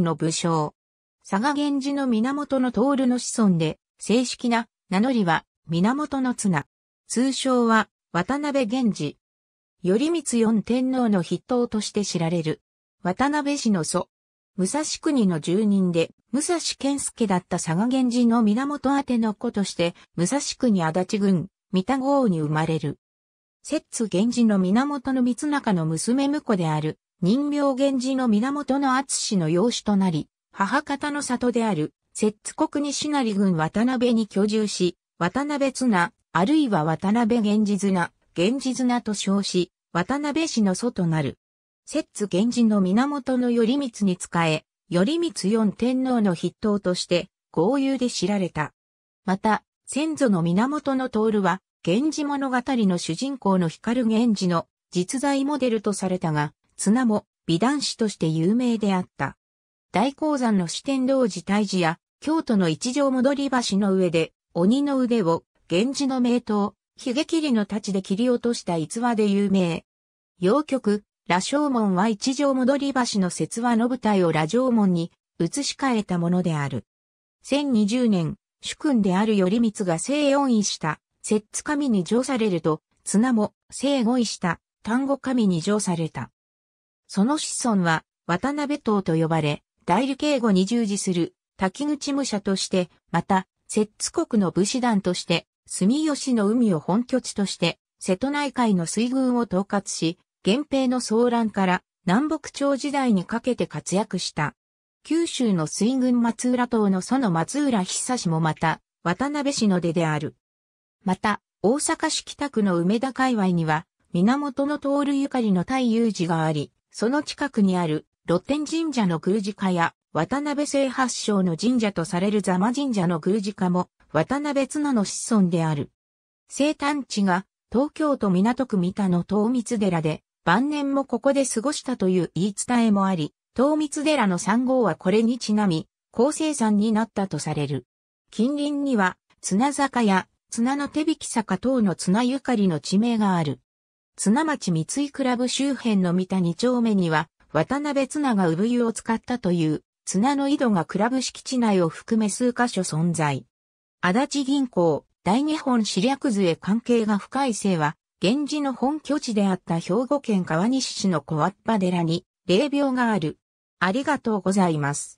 の武将。佐賀源氏の源の徹の子孫で、正式な名乗りは源の綱。通称は渡辺源氏。頼光四天皇の筆頭として知られる。渡辺氏の祖。武蔵国の住人で、武蔵健介だった佐賀源氏の源宛ての子として、武蔵国足立郡、三田郷に生まれる。摂津源氏の源の三中の娘婿である、人名源氏の源の厚氏の養子となり、母方の里である、摂津国西成郡渡辺に居住し、渡辺綱、あるいは渡辺源氏綱、源氏綱と称し、渡辺氏の祖となる。摂津源氏の源の頼光に仕え、頼光四天皇の筆頭として、豪遊で知られた。また、先祖の源の徹は、源氏物語の主人公の光源氏の実在モデルとされたが、綱も美男子として有名であった。大鉱山の四天王寺退治や京都の一条戻り橋の上で鬼の腕を源氏の名刀、髭切りの太刀で切り落とした逸話で有名。洋曲、羅生門は一条戻り橋の説話の舞台を羅生門に移し替えたものである。1020年、主君である頼光が聖恩位した、摂津神に上されると、綱も聖護位した、丹後神に上された。その子孫は渡辺党と呼ばれ、代理警護に従事する滝口武者として、また、摂津国の武士団として、住吉の海を本拠地として、瀬戸内海の水軍を統括し、源平の騒乱から南北朝時代にかけて活躍した。九州の水軍松浦党の園松浦久もまた、渡辺氏の出である。また、大阪市北区の梅田界隈には、源の通るゆかりの大有寺があり、その近くにある露天神社の宮司家や渡辺聖発祥の神社とされる座間神社の宮司家も渡辺綱の子孫である。生誕地が東京都港区三田の東密寺で晩年もここで過ごしたという言い伝えもあり、東密寺の3号はこれにちなみ、高生産になったとされる。近隣には綱坂や綱の手引き坂等の綱ゆかりの地名がある。綱町三井クラブ周辺の三田2丁目には、渡辺綱が産湯を使ったという、綱の井戸がクラブ敷地内を含め数箇所存在。足立銀行、大日本市略図へ関係が深い姓は、源氏の本拠地であった兵庫県川西市の小わっぱ寺に、霊廟がある。ありがとうございます。